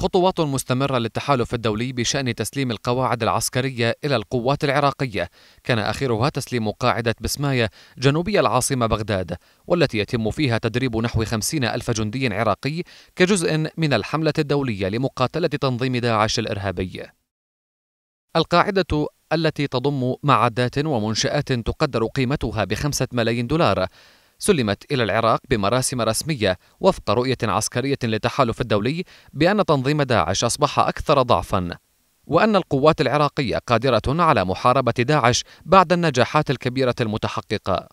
خطوات مستمرة للتحالف الدولي بشأن تسليم القواعد العسكرية إلى القوات العراقية كان آخرها تسليم قاعدة بسماية جنوبي العاصمة بغداد والتي يتم فيها تدريب نحو خمسين ألف جندي عراقي كجزء من الحملة الدولية لمقاتلة تنظيم داعش الإرهابي القاعدة التي تضم معدات ومنشآت تقدر قيمتها بخمسة ملايين دولار سلمت إلى العراق بمراسم رسمية وفق رؤية عسكرية للتحالف الدولي بأن تنظيم داعش أصبح أكثر ضعفاً وأن القوات العراقية قادرة على محاربة داعش بعد النجاحات الكبيرة المتحققة.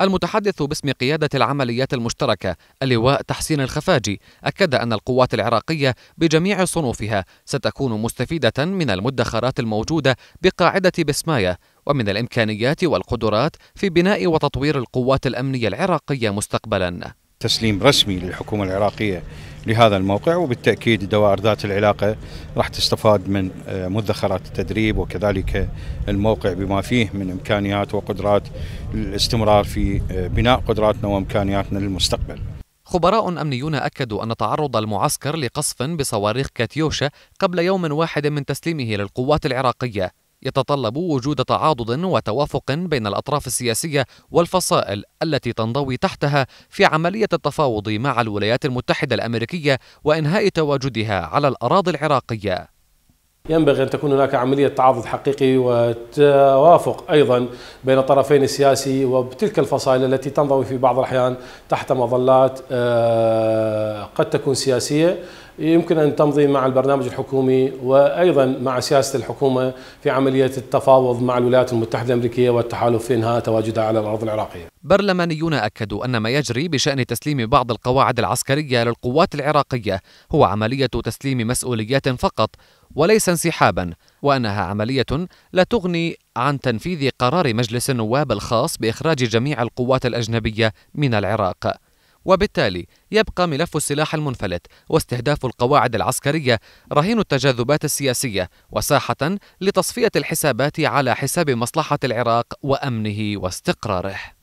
المتحدث باسم قيادة العمليات المشتركة اللواء تحسين الخفاجي أكد أن القوات العراقية بجميع صنوفها ستكون مستفيدة من المدخرات الموجودة بقاعدة بسماية ومن الامكانيات والقدرات في بناء وتطوير القوات الامنيه العراقيه مستقبلا. تسليم رسمي للحكومه العراقيه لهذا الموقع وبالتاكيد الدوائر ذات العلاقه راح تستفاد من آه، مدخرات التدريب وكذلك الموقع بما فيه من امكانيات وقدرات الاستمرار في آه، بناء قدراتنا وامكانياتنا للمستقبل. خبراء أمنيون أكدوا أن تعرض المعسكر لقصف بصواريخ كاتيوشا قبل يوم واحد من تسليمه للقوات العراقية يتطلب وجود تعاضد وتوافق بين الأطراف السياسية والفصائل التي تنضوي تحتها في عملية التفاوض مع الولايات المتحدة الأمريكية وإنهاء تواجدها على الأراضي العراقية ينبغي أن تكون هناك عملية تعاضد حقيقي وتوافق أيضا بين الطرفين السياسي وبتلك الفصائل التي تنضوي في بعض الأحيان تحت مظلات آه، قد تكون سياسية يمكن أن تمضي مع البرنامج الحكومي وأيضا مع سياسة الحكومة في عملية التفاوض مع الولايات المتحدة الأمريكية والتحالف في إنهاء تواجدها على الأرض العراقية برلمانيون أكدوا أن ما يجري بشأن تسليم بعض القواعد العسكرية للقوات العراقية هو عملية تسليم مسؤوليات فقط وليس انسحابا وأنها عملية لا تغني عن تنفيذ قرار مجلس النواب الخاص بإخراج جميع القوات الأجنبية من العراق وبالتالي يبقى ملف السلاح المنفلت واستهداف القواعد العسكريه رهين التجاذبات السياسيه وساحه لتصفيه الحسابات على حساب مصلحه العراق وامنه واستقراره